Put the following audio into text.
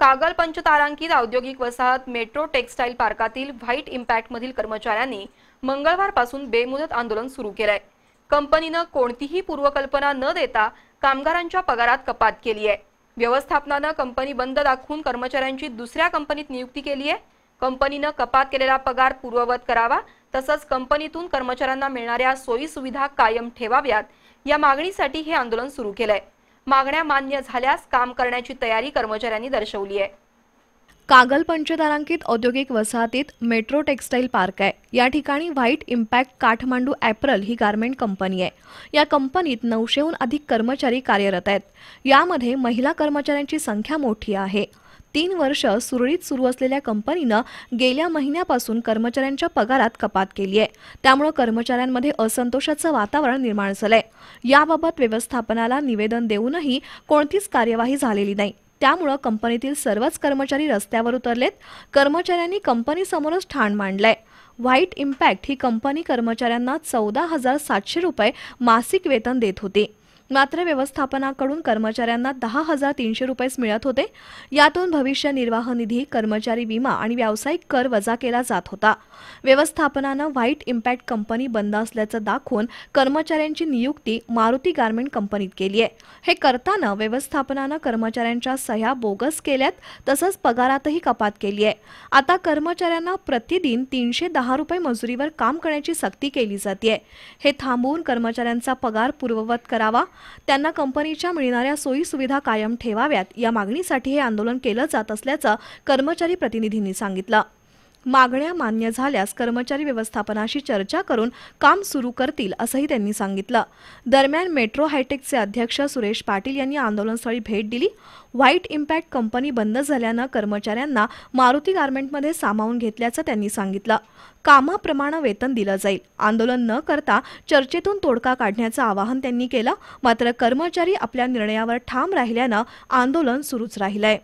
कागल पंचतारांकित औद्योगिक वसाहत मेट्रो टेक्स्टाईल पार्कातील व्हाईट मधील कर्मचाऱ्यांनी मंगळवारपासून बेमुदत आंदोलन सुरू केलंय कंपनीनं कोणतीही पूर्वकल्पना न देता कामगारांच्या पगारात कपात केली आहे व्यवस्थापनानं कंपनी बंद दाखवून कर्मचाऱ्यांची दुसऱ्या कंपनीत नियुक्ती केली आहे कंपनीनं कपात केलेला पगार पूर्ववत करावा तसंच कंपनीतून कर्मचाऱ्यांना मिळणाऱ्या सोयी सुविधा कायम ठेवाव्यात या मागणीसाठी हे आंदोलन सुरू केलंय मागण्या मान्य झाल्यास काम करण्याची तयारी कर्मचाऱ्यांनी दर्शवली आहे कागल पंचतारांकित औद्योगिक वसाहतीत मेट्रो टेक्स्टाईल पार्क आहे या ठिकाणी व्हाईट इम्पॅक्ट काठमांडू ॲप्रल ही गारमेंट कंपनी आहे या कंपनीत नऊशेहून अधिक कर्मचारी कार्यरत आहेत यामध्ये महिला कर्मचाऱ्यांची संख्या मोठी आहे तीन वर्ष सुरळीत सुरू असलेल्या कंपनीनं गेल्या महिन्यापासून कर्मचाऱ्यांच्या पगारात कपात केली आहे त्यामुळे कर्मचाऱ्यांमध्ये असंतोषाचं वातावरण निर्माण झालंय याबाबत व्यवस्थापनाला निवेदन देऊनही कोणतीच कार्यवाही झालेली नाही त्यामुळं कंपनीतील सर्वच कर्मचारी रस्त्यावर उतरलेत कर्मचाऱ्यांनी कंपनीसमोरच ठाण मांडलंय व्हाईट इम्पॅक्ट ही कंपनी कर्मचाऱ्यांना चौदा हजार सातशे रुपये मासिक वेतन देत होती मात्र व्यवस्थापनाकडून कर्मचाऱ्यांना दहा हजार तीनशे रुपयेच मिळत होते यातून भविष्य निर्वाह निधी कर्मचारी विमा आणि व्यावसायिक कर वजा केला जात होता व्यवस्थापनानं व्हाईट इम्पॅक्ट कंपनी बंद असल्याचं दाखवून कर्मचाऱ्यांची नियुक्ती मारुती गार्मेंट कंपनीत केली आहे हे करताना व्यवस्थापनानं कर्मचाऱ्यांच्या सह्या बोगस केल्यात तसंच पगारातही कपात केली आहे आता कर्मचाऱ्यांना प्रतिदिन तीनशे दहा रुपये मजुरीवर काम करण्याची सक्ती केली जाते हे थांबवून कर्मचाऱ्यांचा पगार पूर्ववत करावा त्यांना कंपनीच्या मिळणाऱ्या सोयीसुविधा कायम ठेवाव्यात या मागणीसाठी हे आंदोलन केलं जात असल्याचं कर्मचारी प्रतिनिधींनी सांगितलं मागण्या मान्य झाल्यास कर्मचारी व्यवस्थापनाशी चर्चा करून काम सुरू करतील असंही त्यांनी सांगितलं दरम्यान मेट्रो हायटेकचे अध्यक्ष सुरेश पाटील यांनी आंदोलनस्थळी भेट दिली व्हाईट इम्पॅक्ट कंपनी बंद झाल्यानं कर्मचाऱ्यांना मारुती गार्मेंटमध्ये सामावून घेतल्याचं त्यांनी सांगितलं कामाप्रमाणे वेतन दिलं जाईल आंदोलन न करता चर्चेतून तोडका काढण्याचं आवाहन त्यांनी केलं मात्र कर्मचारी आपल्या निर्णयावर ठाम राहिल्यानं आंदोलन सुरूच राहिलंय